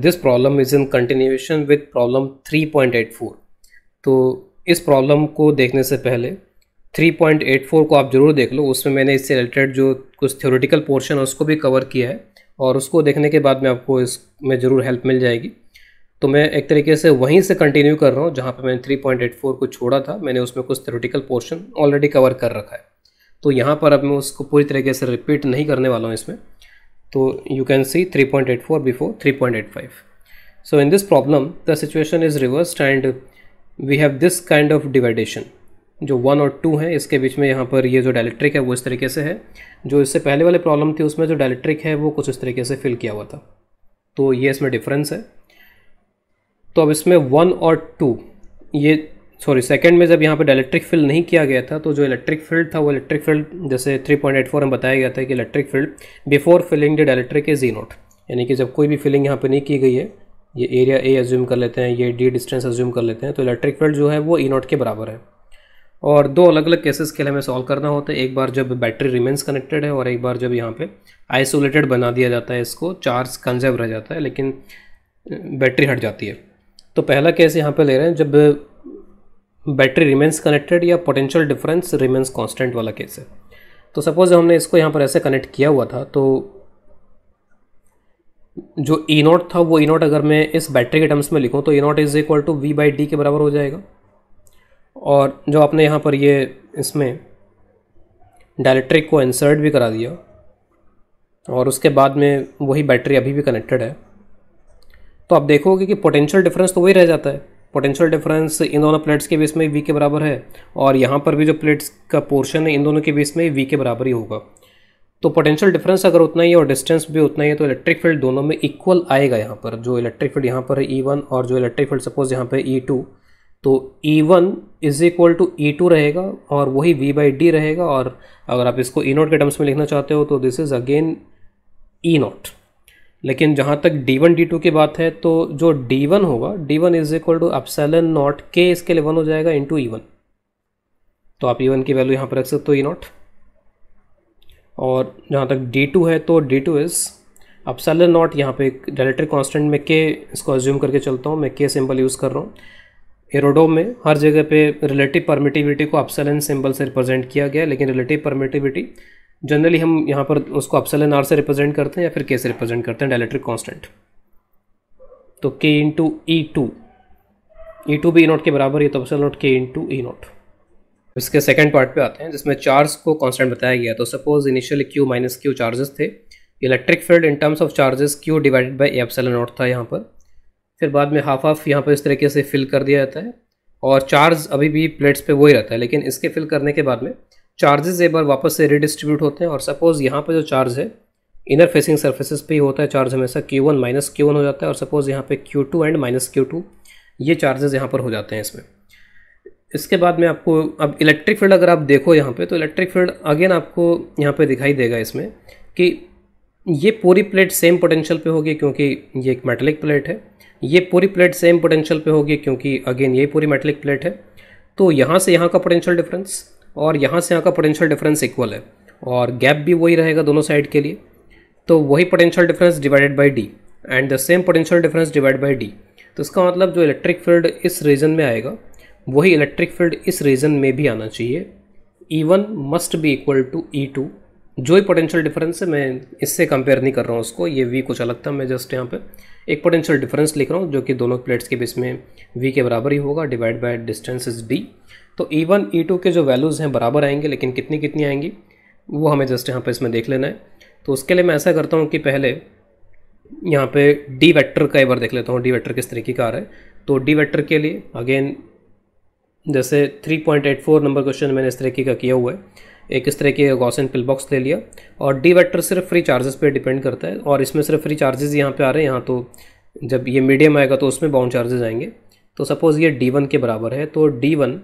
This problem is in continuation with problem 3.84 तो इस problem को देखने से पहले 3.84 को आप ज़रूर देख लो उसमें मैंने इससे रिलेटेड जो कुछ थ्योरेटिकल पोर्शन है उसको भी कवर किया है और उसको देखने के बाद में आपको इसमें ज़रूर हेल्प मिल जाएगी तो मैं एक तरीके से वहीं से कंटिन्यू कर रहा हूँ जहाँ पर मैंने 3.84 को छोड़ा था मैंने उसमें कुछ थ्योरेटिकल पोर्शन ऑलरेडी कवर कर रखा है तो यहाँ पर अब मैं उसको पूरी तरीके से रिपीट नहीं करने वाला हूँ इसमें So तो you can see 3.84 before 3.85. So in this problem, the situation is reversed and we have this kind of dividation. जो वन और टू है इसके बीच में यहाँ पर ये जो डायलेक्ट्रिक है वो इस तरीके से है जो इससे पहले वाले प्रॉब्लम थी उसमें जो डायलेक्ट्रिक है वो कुछ इस तरीके से फिल किया हुआ था तो ये इसमें डिफरेंस है तो अब इसमें वन और टू ये सॉरी सेकंड में जब यहाँ पे डायलेक्ट्रिक फील्ड नहीं किया गया था तो जो इलेक्ट्रिक फील्ड था वो इलेक्ट्रिक फील्ड जैसे 3.84 में बताया गया था कि electric field before filling the dielectric is E naught यानी कि जब कोई भी फिलिंग यहाँ पे नहीं की गई है ये एरिया ए एज्यूम कर लेते हैं ये डी डिस्टेंस एज्यूम कर लेते हैं तो इलेक्ट्रिक फील्ड जो है वो ई नोट के बराबर है और दो अलग अलग केसेस के लिए हमें सॉल्व करना होता है एक बार जब बैटरी रिमेंस कनेक्टेड है और एक बार जब यहाँ पे आइसोलेटेड बना दिया जाता है इसको चार्ज कंजर्व रह जाता है लेकिन बैटरी हट जाती है तो पहला केस यहाँ पे ले रहे हैं जब बैटरी रिमेंस कनेक्टेड या पोटेंशियल डिफरेंस रिमेंस कांस्टेंट वाला केस है तो सपोज हमने इसको यहाँ पर ऐसे कनेक्ट किया हुआ था तो जो ई नॉट था वो ई नॉट अगर मैं इस बैटरी के टर्म्स में लिखूँ तो E naught is equal to V by D के बराबर हो जाएगा और जो आपने यहाँ पर ये इसमें डायलेक्ट्रिक को इंसर्ट भी करा दिया और उसके बाद में वही बैटरी अभी भी कनेक्टेड है तो आप देखोगे कि पोटेंशियल डिफरेंस तो वही रह जाता है पोटेंशियल डिफरेंस इन दोनों प्लेट्स के बीच में वी के बराबर है और यहाँ पर भी जो प्लेट्स का पोर्शन है इन दोनों के बीच में वी के बराबर ही होगा तो पोटेंशियल डिफरेंस अगर उतना ही है और डिस्टेंस भी उतना ही है तो इलेक्ट्रिक फील्ड दोनों में इक्वल आएगा यहाँ पर जो इलेक्ट्रिक फील्ड यहाँ पर है ई e वन और जो इलेक्ट्रिक फील्ड सपोज यहाँ पर ई टू e तो E one is equal to E two रहेगा और वही वी बाई डी रहेगा और अगर आप इसको ई e नॉट के टर्म्स में लिखना चाहते हो तो this is again E naught लेकिन जहाँ तक d1 d2 की बात है तो जो d1 होगा d1 is equal to epsilon naught के इसके लिए वन हो जाएगा इन ई e तो आप ई e की वैल्यू यहाँ पर रख सकते हो ई e नॉट और जहाँ तक d2 है तो d2 two is epsilon not यहाँ पे डायरेक्टर कॉन्स्टेंट में के इसको एज्यूम करके चलता हूँ मैं के सिंबल यूज़ कर रहा हूँ एरोडोम में हर जगह पे रिलेटिव परमिटिविटी को अपसेलन सिंबल से रिप्रेजेंट किया गया लेकिन रिलेटिव परमिटिविटी जनरली हम यहाँ पर उसको अपसल एन आर से रिप्रेजेंट करते हैं या फिर के से रिप्रेजेंट करते हैं डायलेक्ट्रिक कॉन्स्टेंट तो K into E two E two भी ई e नॉट के बराबर ये epsilon naught K into E naught इसके सेकेंड पार्ट पे आते हैं जिसमें चार्ज को कॉन्स्टेंट बताया गया तो suppose initial Q minus Q charges थे electric field in terms of charges Q divided by epsilon naught था यहाँ पर फिर बाद में हाफ हाफ यहाँ पर इस तरीके से फिल कर दिया जाता है और चार्ज अभी भी प्लेट्स पे वही रहता है लेकिन इसके फिल करने के बाद में चार्जेस एक बार वापस से रिडिस्ट्रीब्यूट होते हैं और सपोज़ यहाँ पे जो चार्ज है इनर फेसिंग सर्फेसिस पे ही होता है चार्ज हमेशा Q one minus Q one हो जाता है और सपोज़ यहाँ पे Q two and minus Q two ये चार्जेस यहाँ पर हो जाते हैं इसमें इसके बाद में आपको अब इलेक्ट्रिक फील्ड अगर आप देखो यहाँ पर तो इलेक्ट्रिक फील्ड अगेन आपको यहाँ पर दिखाई देगा इसमें कि ये पूरी प्लेट सेम पोटेंशियल पे होगी क्योंकि ये एक मेटलिक प्लेट है ये पूरी प्लेट सेम पोटेंशियल पे होगी क्योंकि अगेन ये पूरी मेटलिक प्लेट है तो यहाँ से यहाँ का पोटेंशियल डिफरेंस और यहाँ से यहाँ का पोटेंशियल डिफरेंस इक्वल है और गैप भी वही रहेगा दोनों साइड के लिए तो वही potential difference divided by D and the same potential difference divide by D तो इसका मतलब जो इलेक्ट्रिक फील्ड इस रीजन में आएगा वही इलेक्ट्रिक फील्ड इस रीजन में भी आना चाहिए E one must be equal to E two जो ही पोटेंशियल डिफरेंस है मैं इससे कंपेयर नहीं कर रहा हूँ उसको ये वी कुछ अलग था मैं जस्ट यहाँ पर एक पोटेंशियल डिफरेंस लिख रहा हूँ जो कि दोनों प्लेट्स के बीच में वी के बराबर ही होगा divide by distance is D तो ई वन ई टू के जो वैल्यूज़ हैं बराबर आएंगे लेकिन कितनी कितनी आएंगी वो हमें जस्ट यहाँ पर इसमें देख लेना है तो उसके लिए मैं ऐसा करता हूँ कि पहले यहाँ पे डी वेक्टर का एक बार देख लेता हूँ डी वेक्टर किस तरीके का आ रहा है तो डी वेक्टर के लिए अगेन जैसे 3.84 नंबर क्वेश्चन मैंने इस तरीके का किया हुआ है एक इस तरह की गॉसन पिल बॉक्स ले लिया और डी वैक्टर सिर्फ फ्री चार्जेस पे डिपेंड करता है और इसमें सिर्फ फ्री चार्जेस यहाँ पे आ रहे हैं यहाँ तो जब ये मीडियम आएगा तो उसमें बाउंड चार्जेस आएंगे तो सपोज़ ये डी वन के बराबर है तो D one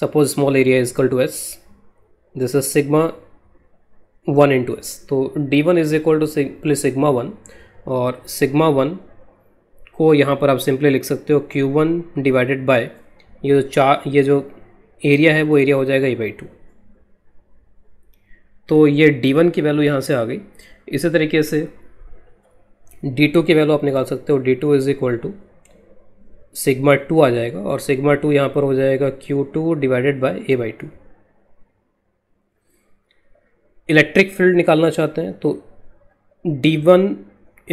suppose small area is equal to S this is sigma one into S तो D one is equal to simply sigma one और सिग्मा वन को यहाँ पर आप सिंपली लिख सकते हो क्यू वन डिवाइडेड बाय ये जो चार ये जो एरिया है वो एरिया हो जाएगा ए बाई टू तो ये D1 की वैल्यू यहाँ से आ गई इसी तरीके से D2 की वैल्यू आप निकाल सकते हो D2 two is equal to sigma two आ जाएगा और सिग्मा टू यहाँ पर हो जाएगा Q two divided by A by two electric field निकालना चाहते हैं तो D one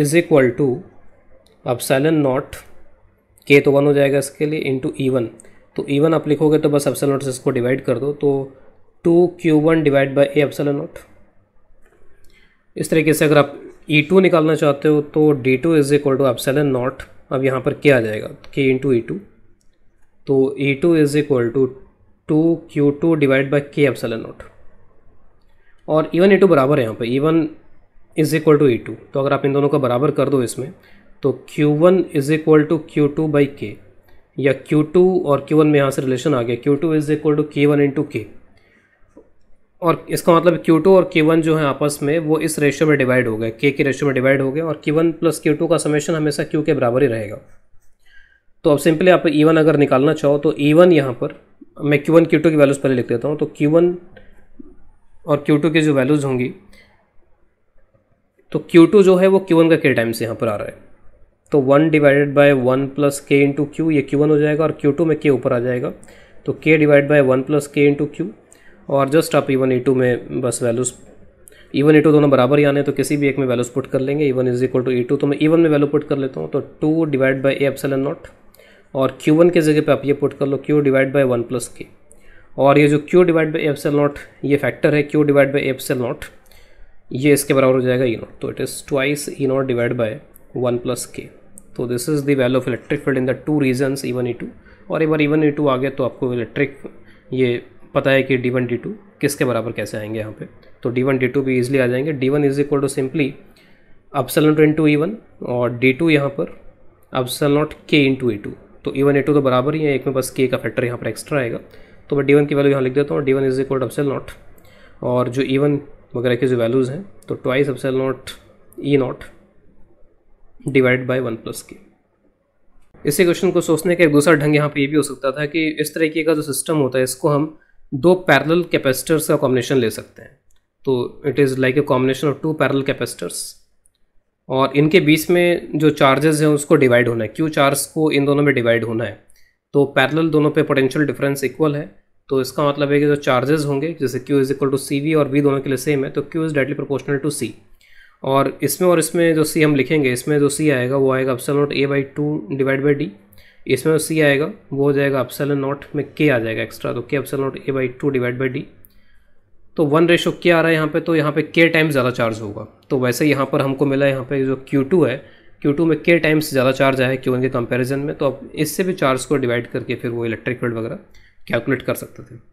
is equal to epsilon not के तो वन हो जाएगा इसके लिए इंटू ई वन तो ई e वन आप लिखोगे तो बस अब नॉट से इसको डिवाइड कर दो तो two Q one divide by A epsilon naught इस तरीके से अगर आप ई e टू निकालना चाहते हो तो D two is equal to epsilon naught अब यहाँ पर क्या आ जाएगा के इंटू ई टू तो E e two is equal to two Q two divide by K epsilon naught और E e one E two बराबर है यहाँ पर E one is equal to E two तो अगर आप इन दोनों का बराबर कर दो इसमें तो Q one is equal to Q two by K या क्यू टू और क्यू वन में यहाँ से रिलेशन आ गया Q two is equal to K one into K और इसका मतलब Q2 और Q1 जो है आपस में वो इस रेशियो में डिवाइड हो गए K के रेशियो में डिवाइड हो गए और Q1 प्लस Q2 का समेशन हमेशा Q के बराबर ही रहेगा तो अब सिंपली आप E1 अगर निकालना चाहो तो E1 यहाँ पर मैं Q1 Q2 की वैल्यूज़ पहले लिख देता हूँ तो Q1 और Q2 की जो वैल्यूज़ होंगी तो Q2 जो है वो Q1 का K टाइम्स यहाँ पर आ रहा है तो one divided by one plus K into Q ये क्यू वन हो जाएगा और क्यू टू में के ऊपर आ जाएगा तो K divide by one plus K into Q और जस्ट आप इवन ई टू में बस वैल्यूज़ इवन ई टू दोनों बराबर ही आने तो किसी भी एक में वैल्यूज पुट कर लेंगे E one is equal to E two तो मैं इवन में वैल्यू पुट कर लेता हूँ तो two divide by A n naught और क्यू वन के जगह पे आप ये पुट कर लो Q divide by one plus K और ये जो Q divide by epsilon naught ये फैक्टर है Q divide by epsilon naught ये इसके बराबर हो जाएगा ई e नॉट तो it is twice E naught divide by one plus K तो this is the value of electric field in the two regions E one E two और एक बार even E to आ गया तो आपको इलेक्ट्रिक ये पता है कि डी वन डी टू किसके बराबर कैसे आएंगे यहाँ पे तो डी वन डी टू भी ईजिली आ जाएंगे D one is equal to simply epsilon naught into E one और डी टू यहाँ पर epsilon naught K into E two तो ई वन ए टू तो बराबर ही है एक में बस के का फैक्टर यहाँ पर एक्स्ट्रा आएगा तो मैं डी वन की वैल्यू यहाँ लिख देता हूँ D one is equal to epsilon naught और जो ई e वन वगैरह के जो वैल्यूज़ हैं तो twice epsilon naught E naught divide by one plus K इसी क्वेश्चन को सोचने का एक दूसरा ढंग यहाँ पर ये भी हो सकता था कि इस तरीके का जो सिस्टम होता है इसको हम दो पैरेलल कैपेसिटर्स का कॉम्बिनेशन ले सकते हैं तो it is like a combination of two parallel capacitors और इनके बीच में जो चार्जेस हैं उसको डिवाइड होना है क्यू चार्ज को इन दोनों में डिवाइड होना है तो पैरेलल दोनों पे पोटेंशियल डिफरेंस इक्वल है तो इसका मतलब है कि जो चार्जेस होंगे जैसे Q is equal to C V और वी दोनों के लिए सेम है तो Q is directly proportional to C और इसमें और इसमें जो सी हम लिखेंगे इसमें जो सी आएगा वो आएगा epsilon naught A by two divide by D इसमें सी आएगा वो हो जाएगा अपसेलन नॉट में के आ जाएगा एक्स्ट्रा तो K epsilon naught A by two divide by D तो वन रेशो के आ रहा है यहाँ पे तो यहाँ पे के टाइम्स ज़्यादा चार्ज होगा तो वैसे यहाँ पर हमको मिला है यहाँ पे जो क्यू टू है क्यू टू में के टाइम्स ज़्यादा चार्ज आया क्यू वन के कंपेरिजन में तो आप इससे भी चार्ज को डिवाइड करके फिर वो इलेक्ट्रिक फील्ड वगैरह कैलकुलेट कर सकते थे